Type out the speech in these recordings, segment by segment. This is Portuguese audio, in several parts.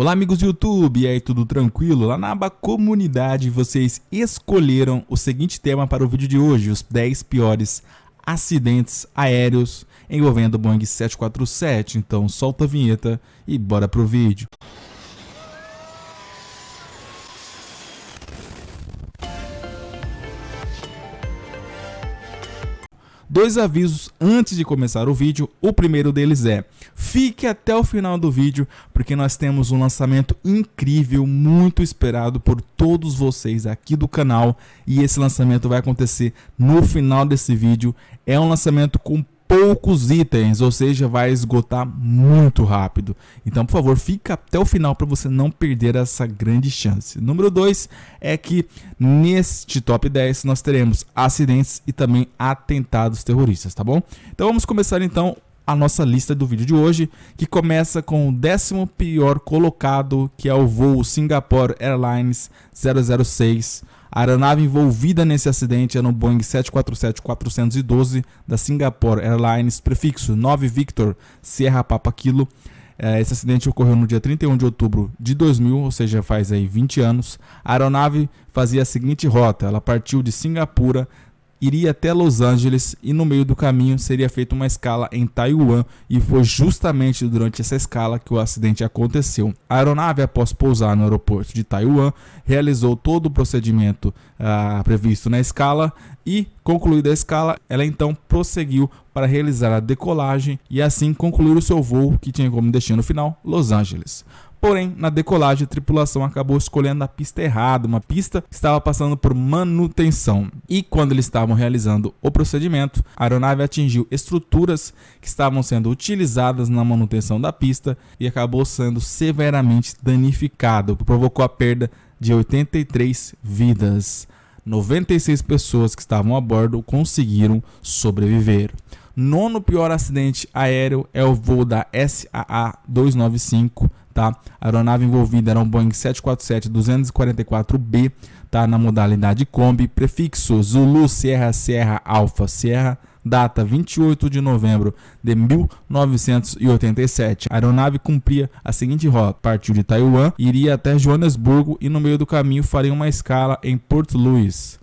Olá, amigos do YouTube, e aí tudo tranquilo? Lá na aba comunidade vocês escolheram o seguinte tema para o vídeo de hoje: os 10 piores acidentes aéreos envolvendo o Boeing 747. Então solta a vinheta e bora pro vídeo. dois avisos antes de começar o vídeo. O primeiro deles é: fique até o final do vídeo, porque nós temos um lançamento incrível, muito esperado por todos vocês aqui do canal, e esse lançamento vai acontecer no final desse vídeo. É um lançamento com poucos itens, ou seja, vai esgotar muito rápido. Então, por favor, fica até o final para você não perder essa grande chance. Número 2 é que neste top 10 nós teremos acidentes e também atentados terroristas, tá bom? Então vamos começar então a nossa lista do vídeo de hoje, que começa com o décimo pior colocado, que é o voo Singapore Airlines 006 a aeronave envolvida nesse acidente era é um Boeing 747-412 da Singapore Airlines, prefixo 9 Victor Sierra Papa Kilo. É, esse acidente ocorreu no dia 31 de outubro de 2000, ou seja, faz aí 20 anos. A aeronave fazia a seguinte rota: ela partiu de Singapura iria até Los Angeles e no meio do caminho seria feita uma escala em Taiwan e foi justamente durante essa escala que o acidente aconteceu. A aeronave, após pousar no aeroporto de Taiwan, realizou todo o procedimento ah, previsto na escala e, concluída a escala, ela então prosseguiu para realizar a decolagem e assim concluir o seu voo que tinha como destino final Los Angeles. Porém, na decolagem, a tripulação acabou escolhendo a pista errada, uma pista que estava passando por manutenção. E quando eles estavam realizando o procedimento, a aeronave atingiu estruturas que estavam sendo utilizadas na manutenção da pista e acabou sendo severamente danificada, o que provocou a perda de 83 vidas. 96 pessoas que estavam a bordo conseguiram sobreviver. Nono pior acidente aéreo é o voo da SAA 295, tá? A aeronave envolvida era um Boeing 747-244B, tá? Na modalidade Kombi, prefixo Zulu Sierra Sierra Alfa Sierra, data 28 de novembro de 1987. A aeronave cumpria a seguinte rota: partiu de Taiwan, iria até Joanesburgo e no meio do caminho faria uma escala em Port Louis.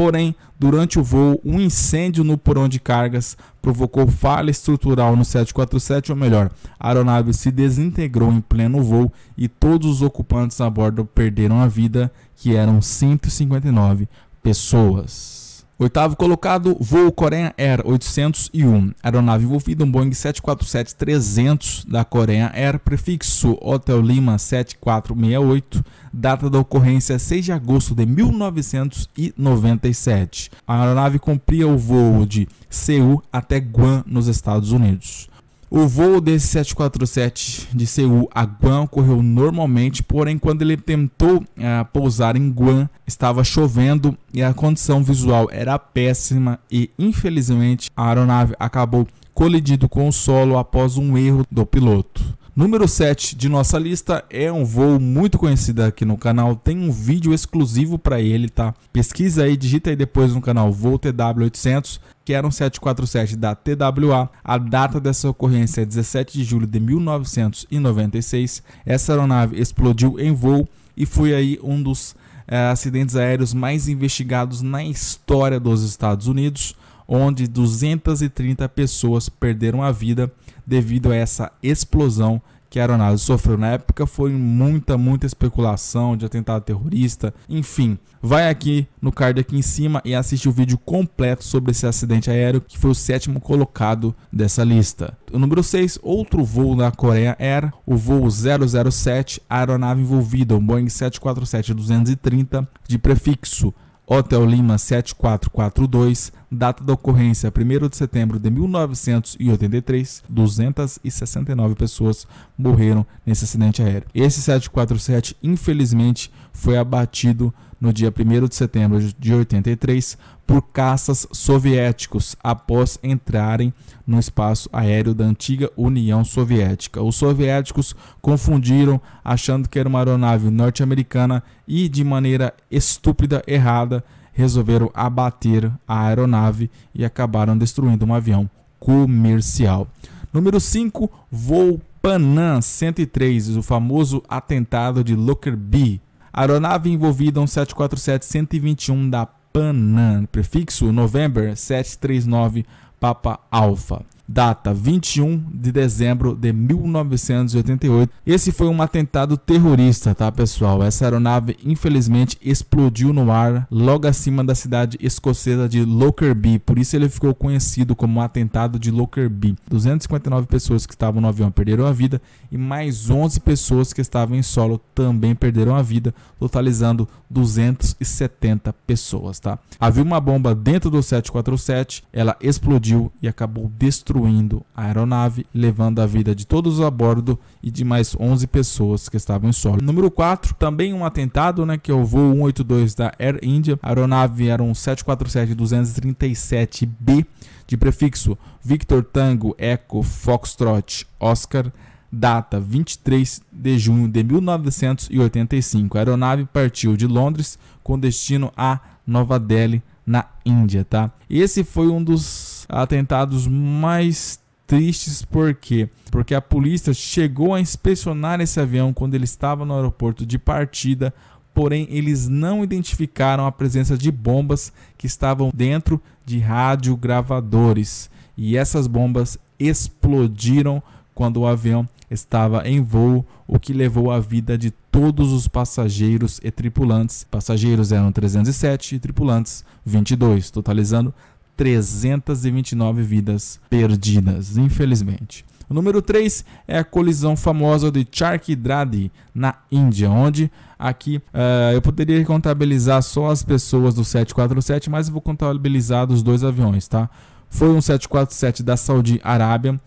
Porém, durante o voo, um incêndio no porão de cargas provocou falha estrutural no 747, ou melhor, a aeronave se desintegrou em pleno voo e todos os ocupantes a bordo perderam a vida, que eram 159 pessoas. Oitavo colocado, voo Coreia Air 801. Aeronave envolvida, um Boeing 747-300 da Coreia Air, prefixo Hotel Lima 7468, data da ocorrência 6 de agosto de 1997. A aeronave cumpria o voo de Seul até Guam, nos Estados Unidos. O voo desse 747 de Seul a Guam ocorreu normalmente, porém, quando ele tentou eh, pousar em Guam, estava chovendo e a condição visual era péssima e, infelizmente, a aeronave acabou colidindo com o solo após um erro do piloto. Número 7 de nossa lista é um voo muito conhecido aqui no canal, tem um vídeo exclusivo para ele, tá? Pesquisa aí, digita aí depois no canal Voo TW800, que era um 747 da TWA. A data dessa ocorrência é 17 de julho de 1996. Essa aeronave explodiu em voo e foi aí um dos é, acidentes aéreos mais investigados na história dos Estados Unidos, onde 230 pessoas perderam a vida devido a essa explosão que a aeronave sofreu na época foi muita, muita especulação de atentado terrorista. Enfim, vai aqui no card aqui em cima e assiste o vídeo completo sobre esse acidente aéreo, que foi o sétimo colocado dessa lista. O número 6, outro voo da Coreia Air, o voo 007, a aeronave envolvida, um Boeing 747-230 de prefixo Hotel Lima 7442, data da ocorrência 1 de setembro de 1983, 269 pessoas morreram nesse acidente aéreo. Esse 747, infelizmente, foi abatido no dia 1 de setembro de 83 por caças soviéticos após entrarem no espaço aéreo da antiga União Soviética. Os soviéticos confundiram, achando que era uma aeronave norte-americana e, de maneira estúpida, errada, resolveram abater a aeronave e acabaram destruindo um avião comercial. Número 5, voo Panam 103, o famoso atentado de Lockerbie. A aeronave envolvida um 747-121 da Panan, prefixo November 739 Papa Alfa data 21 de dezembro de 1988. Esse foi um atentado terrorista, tá, pessoal? Essa aeronave infelizmente explodiu no ar logo acima da cidade escocesa de Lockerbie, por isso ele ficou conhecido como atentado de Lockerbie. 259 pessoas que estavam no avião perderam a vida e mais 11 pessoas que estavam em solo também perderam a vida, totalizando 270 pessoas, tá? Havia uma bomba dentro do 747, ela explodiu e acabou destruindo destruindo a aeronave, levando a vida de todos a bordo e de mais 11 pessoas que estavam em solo. Número 4, também um atentado, né, que é o voo 182 da Air India. A aeronave era um 747-237B de prefixo Victor Tango Eco Foxtrot Oscar data 23 de junho de 1985. A aeronave partiu de Londres com destino a Nova Delhi, na Índia, tá? Esse foi um dos atentados mais tristes por quê? Porque a polícia chegou a inspecionar esse avião quando ele estava no aeroporto de partida, porém eles não identificaram a presença de bombas que estavam dentro de radiogravadores. E essas bombas explodiram quando o avião estava em voo, o que levou à vida de todos os passageiros e tripulantes. Passageiros eram 307 e tripulantes 22, totalizando 329 vidas perdidas, infelizmente. O número 3 é a colisão famosa de Charkidradi, na Índia, onde aqui uh, eu poderia contabilizar só as pessoas do 747, mas eu vou contabilizar dos dois aviões, tá? Foi um 747 da Saudi Arábia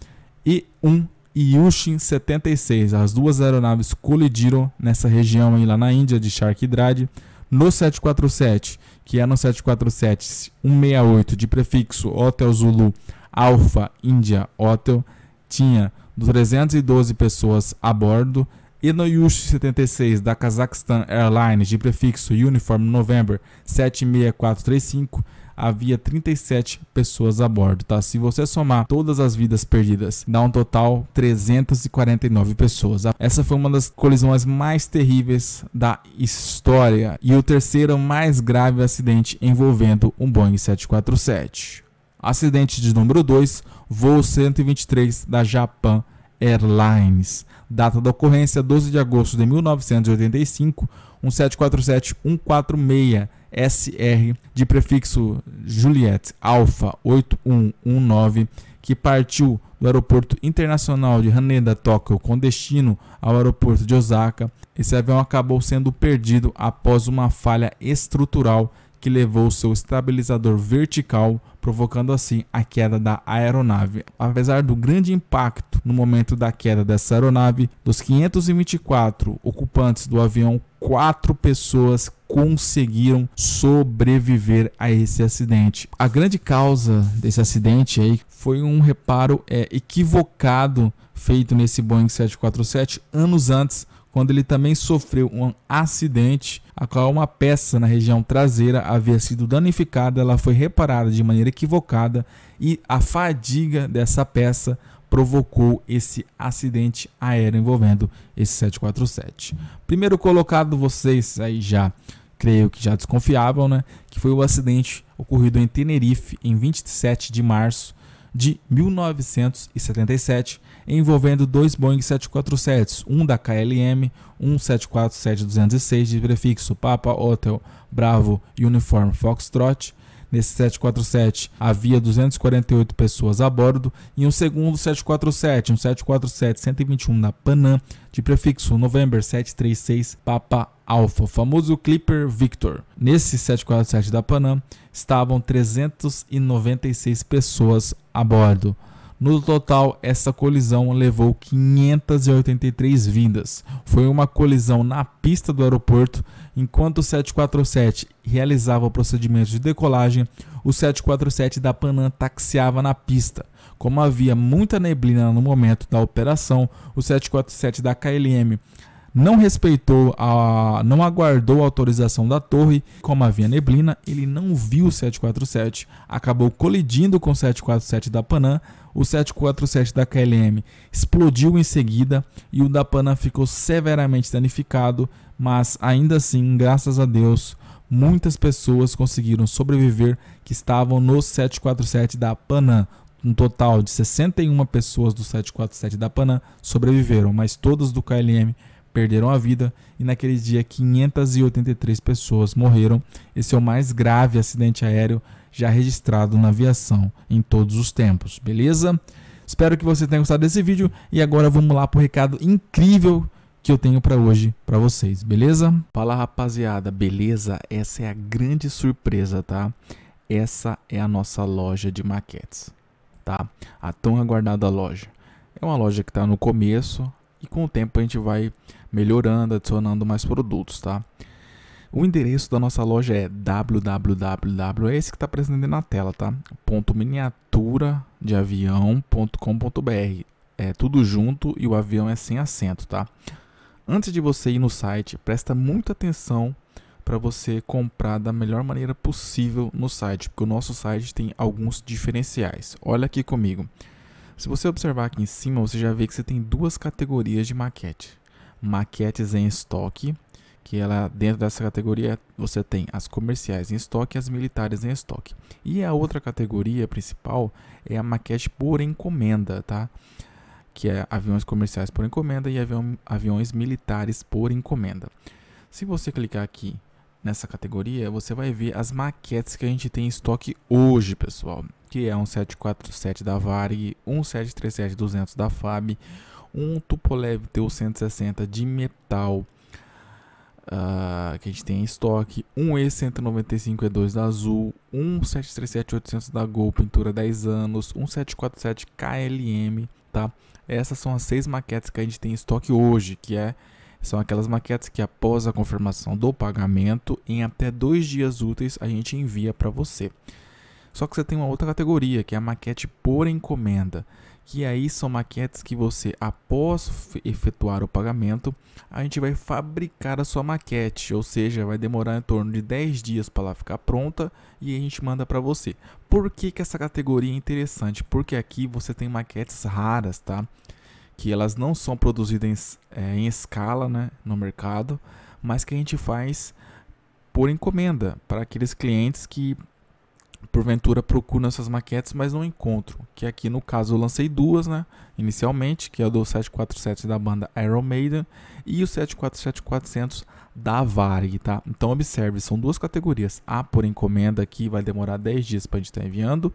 e um Yushin 76. As duas aeronaves colidiram nessa região aí lá na Índia de Charkidradi. No 747 que é no 747-168 de prefixo Hotel Zulu Alpha India Hotel, tinha 312 pessoas a bordo, e no Yush 76 da Kazakhstan Airlines de prefixo Uniform November 76435, havia 37 pessoas a bordo, tá? Se você somar todas as vidas perdidas, dá um total 349 pessoas. Essa foi uma das colisões mais terríveis da história e o terceiro mais grave acidente envolvendo um Boeing 747. Acidente de número 2, voo 123 da Japan Airlines. Data da ocorrência: 12 de agosto de 1985, um 747-146 SR de prefixo Juliet Alpha 8119, que partiu do Aeroporto Internacional de Haneda, Tóquio, com destino ao Aeroporto de Osaka. Esse avião acabou sendo perdido após uma falha estrutural que levou seu estabilizador vertical provocando assim a queda da aeronave. Apesar do grande impacto no momento da queda dessa aeronave, dos 524 ocupantes do avião, quatro pessoas conseguiram sobreviver a esse acidente. A grande causa desse acidente aí foi um reparo é, equivocado feito nesse Boeing 747 anos antes quando ele também sofreu um acidente, a qual uma peça na região traseira havia sido danificada, ela foi reparada de maneira equivocada e a fadiga dessa peça provocou esse acidente aéreo envolvendo esse 747. Primeiro colocado, vocês aí já creio que já desconfiavam, né? Que foi o acidente ocorrido em Tenerife em 27 de março de 1977, envolvendo dois Boeing 747s, um da KLM, um 747-206 de prefixo Papa Hotel Bravo Uniform Foxtrot Nesse 747 havia 248 pessoas a bordo e um segundo 747, um 747-121 da Panam, de prefixo November 736 Papa Alpha, o famoso Clipper Victor. Nesse 747 da Panam estavam 396 pessoas a bordo. No total, essa colisão levou 583 vidas. Foi uma colisão na pista do aeroporto. Enquanto o 747 realizava o procedimento de decolagem, o 747 da Panam taxiava na pista. Como havia muita neblina no momento da operação, o 747 da KLM não respeitou a não aguardou a autorização da torre, como havia neblina, ele não viu o 747, acabou colidindo com o 747 da Panam, o 747 da KLM explodiu em seguida e o da Pana ficou severamente danificado, mas ainda assim, graças a Deus, muitas pessoas conseguiram sobreviver que estavam no 747 da Panam. Um total de 61 pessoas do 747 da Panam sobreviveram, mas todas do KLM perderam a vida e naquele dia 583 pessoas morreram. Esse é o mais grave acidente aéreo já registrado na aviação em todos os tempos, beleza? Espero que você tenha gostado desse vídeo e agora vamos lá pro recado incrível que eu tenho para hoje para vocês, beleza? Fala rapaziada, beleza? Essa é a grande surpresa, tá? Essa é a nossa loja de maquetes, tá? A tão aguardada loja. É uma loja que está no começo e com o tempo a gente vai melhorando, adicionando mais produtos, tá? O endereço da nossa loja é www, é esse que está presente na tela, tá? Ponto miniatura de avião.com.br. É tudo junto e o avião é sem assento, tá? Antes de você ir no site, presta muita atenção para você comprar da melhor maneira possível no site, porque o nosso site tem alguns diferenciais. Olha aqui comigo. Se você observar aqui em cima, você já vê que você tem duas categorias de maquete maquetes em estoque, que ela dentro dessa categoria você tem as comerciais em estoque e as militares em estoque. E a outra categoria principal é a maquete por encomenda, tá? Que é aviões comerciais por encomenda e avião, aviões militares por encomenda. Se você clicar aqui nessa categoria, você vai ver as maquetes que a gente tem em estoque hoje, pessoal. Que é um 747 da Varig, um 737-200 da FAB, um Tupolev t 160 de metal uh, que a gente tem em estoque, um E195 E2 é da Azul, um 737-800 da Gol, pintura 10 anos, um 747 KLM, tá? Essas são as seis maquetes que a gente tem em estoque hoje, que é são aquelas maquetes que após a confirmação do pagamento, em até dois dias úteis a gente envia para você. Só que você tem uma outra categoria, que é a maquete por encomenda que aí são maquetes que você, após efetuar o pagamento, a gente vai fabricar a sua maquete, ou seja, vai demorar em torno de 10 dias para ela ficar pronta e a gente manda para você. Por que, que essa categoria é interessante? Porque aqui você tem maquetes raras, tá? Que elas não são produzidas em, é, em escala né, no mercado, mas que a gente faz por encomenda para aqueles clientes que porventura procuro essas maquetes, mas não encontro. Que aqui no caso eu lancei duas, né? Inicialmente, que é o do 747 da banda Iron Maiden e o 747-400 da Varig, tá? Então observe, são duas categorias. A por encomenda que vai demorar 10 dias para a gente estar tá enviando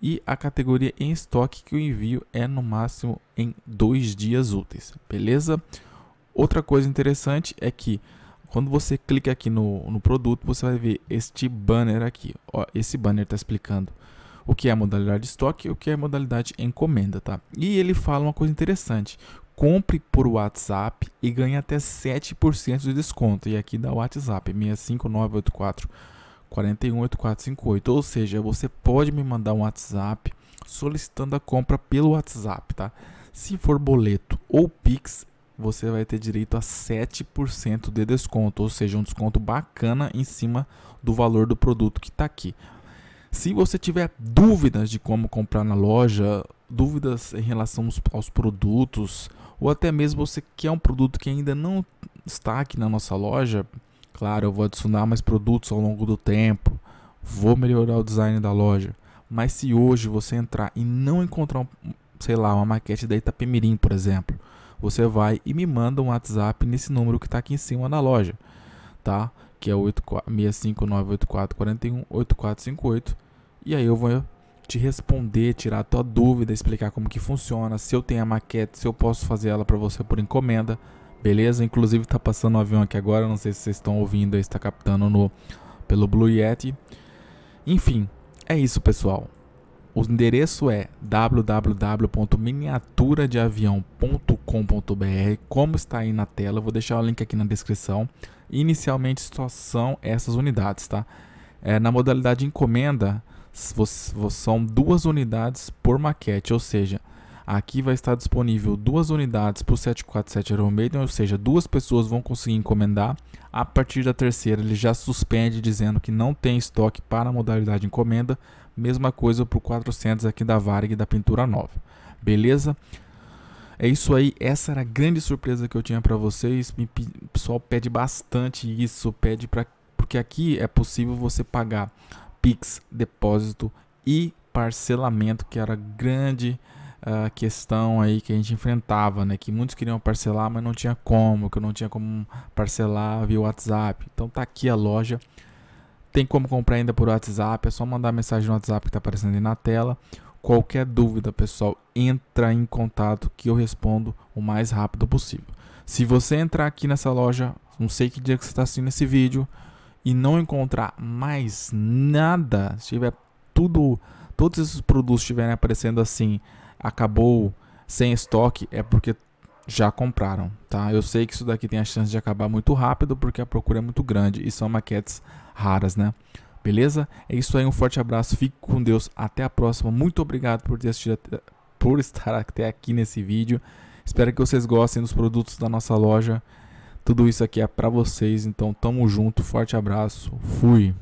e a categoria em estoque que o envio é no máximo em dois dias úteis, beleza? Outra coisa interessante é que quando você clica aqui no, no produto, você vai ver este banner aqui. Ó, esse banner está explicando o que é a modalidade estoque e o que é a modalidade encomenda, tá? E ele fala uma coisa interessante. Compre por WhatsApp e ganhe até 7% de desconto. E aqui dá o WhatsApp, 65984 418458. Ou seja, você pode me mandar um WhatsApp solicitando a compra pelo WhatsApp, tá? Se for boleto ou Pix, você vai ter direito a 7% de desconto, ou seja, um desconto bacana em cima do valor do produto que está aqui. Se você tiver dúvidas de como comprar na loja, dúvidas em relação aos, aos, produtos, ou até mesmo você quer um produto que ainda não está aqui na nossa loja, claro, eu vou adicionar mais produtos ao longo do tempo, vou melhorar o design da loja. Mas se hoje você entrar e não encontrar, sei lá, uma maquete da Itapemirim, por exemplo, você vai e me manda um WhatsApp nesse número que está aqui em cima na loja, tá? Que é 65984418458. E aí eu vou te responder, tirar a tua dúvida, explicar como que funciona, se eu tenho a maquete, se eu posso fazer ela para você por encomenda, beleza? Inclusive tá passando um avião aqui agora, não sei se vocês estão ouvindo, está captando no pelo Blue Yeti. Enfim, é isso, pessoal. O endereço é www.miniaturadeavião.com.br. Como está aí na tela, vou deixar o link aqui na descrição. Inicialmente só são essas unidades, tá? É, na modalidade encomenda, são duas unidades por maquete, ou seja, aqui vai estar disponível duas unidades para o 747 Iron Maiden, ou seja, duas pessoas vão conseguir encomendar. A partir da terceira, ele já suspende dizendo que não tem estoque para a modalidade encomenda, Mesma coisa para o 400 aqui da Varig da pintura nova. Beleza? É isso aí, essa era a grande surpresa que eu tinha para vocês. O pessoal pede bastante isso, pede para porque aqui é possível você pagar Pix, depósito e parcelamento, que era a grande uh, questão aí que a gente enfrentava, né? Que muitos queriam parcelar, mas não tinha como, que eu não tinha como parcelar via WhatsApp. Então tá aqui a loja tem como comprar ainda por WhatsApp, é só mandar mensagem no WhatsApp que está aparecendo aí na tela. Qualquer dúvida, pessoal, entra em contato que eu respondo o mais rápido possível. Se você entrar aqui nessa loja, não sei que dia que você está assistindo esse vídeo, e não encontrar mais nada, se tiver tudo, todos esses produtos estiverem aparecendo assim, acabou sem estoque, é porque já compraram, tá? Eu sei que isso daqui tem a chance de acabar muito rápido porque a procura é muito grande e são maquetes raras, né? Beleza? É isso aí, um forte abraço, fique com Deus, até a próxima. Muito obrigado por ter assistido, até, por estar até aqui nesse vídeo. Espero que vocês gostem dos produtos da nossa loja. Tudo isso aqui é para vocês, então tamo junto, forte abraço, fui.